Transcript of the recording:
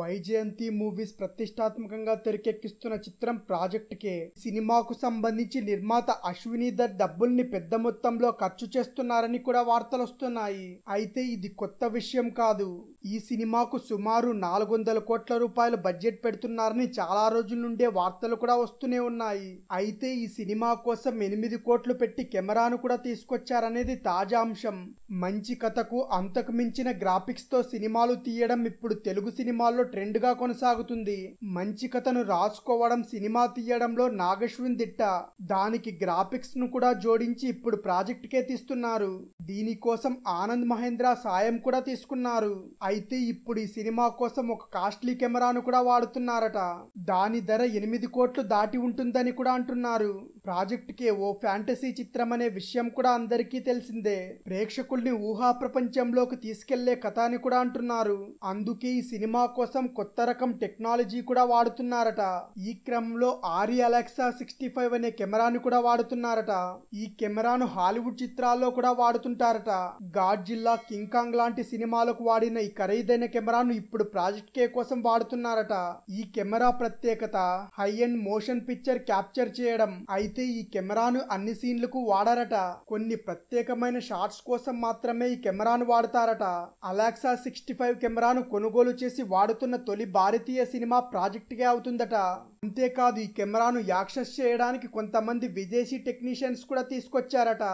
Vyjayanthi movies ప్రతిష్టాత్మకంగా తెరకెక్కిస్తున్న చిత్రం project కే సినిమాకు సంబంధించి నిర్మాత అశ్విని దర్ డబ్బుల్ని పెద్ద మొత్తంలో ఖర్చు చేస్తున్నారని కూడా వార్తలు వస్తున్నాయి అయితే ఇది కొత్త విషయం కాదు ఈ సినిమాకు సుమారు నాలుగు వందల కోట్ల రూపాయలు బడ్జెట్ పెడుతున్నారని చాలా రోజుల నుండే వార్తలు కూడా వస్తూనే ఉన్నాయి అయితే ఈ సినిమా కోసం ఎనిమిది కోట్లు పెట్టి కెమెరాను కూడా తీసుకొచ్చారనేది తాజా అంశం మంచి కథకు అంతకు మించిన గ్రాఫిక్స్తో సినిమాలు తీయడం ఇప్పుడు తెలుగు సినిమాల్లో ట్రెండ్గా కొనసాగుతుంది మంచి కథను రాసుకోవడం సినిమా తీయడంలో నాగశ్విన్ దిట్ట దానికి గ్రాఫిక్స్ ను కూడా జోడించి ఇప్పుడు కే తీస్తున్నారు దీనికోసం ఆనంద్ మహేంద్ర సాయం కూడా తీసుకున్నారు అయితే ఇప్పుడు ఈ సినిమా కోసం ఒక కాస్ట్లీ కెమెరాను కూడా వాడుతున్నారట దాని ధర ఎనిమిది కోట్లు దాటి ఉంటుందని కూడా అంటున్నారు ప్రాజెక్టుకే ఓ ఫ్యాంటసీ చిత్రం అనే విషయం కూడా అందరికీ తెలిసిందే ప్రేక్షకుల్ని ఊహా ప్రపంచంలోకి తీసుకెళ్లే కథ అని కూడా అంటున్నారు అందుకే ఈ సినిమా కోసం కొత్త రకం టెక్నాలజీ కూడా వాడుతున్నారట ఈ క్రమంలో ఆరి అలెక్సా సిక్స్టీ ఫైవ్ అనే కెమెరాను కూడా వాడుతున్నారట ఈ కెమెరాను హాలీవుడ్ చిత్రాల్లో కూడా వాడుతుంటారట గాడ్ జిల్లా కింగ్ కాంగ్ లాంటి సినిమాలకు వాడిన ఈ ఖరీదైన కెమెరాను ఇప్పుడు ప్రాజెక్ట్ కే కోసం వాడుతున్నారట ఈ కెమెరా ప్రత్యేకత high end motion picture capture చేయడం అయితే అయితే ఈ కెమెరాను అన్ని సీన్లకు వాడారట కొన్ని ప్రత్యేకమైన షార్ట్స్ కోసం మాత్రమే ఈ కెమెరాను వాడతారట అలాక్సా సిక్స్టీ ఫైవ్ కెమెరాను కొనుగోలు చేసి వాడుతున్న తొలి భారతీయ సినిమా ప్రాజెక్ట్గా అవుతుందట అంతేకాదు ఈ కెమెరాను యాక్సెస్ చేయడానికి కొంతమంది విదేశీ టెక్నీషియన్స్ కూడా తీసుకొచ్చారట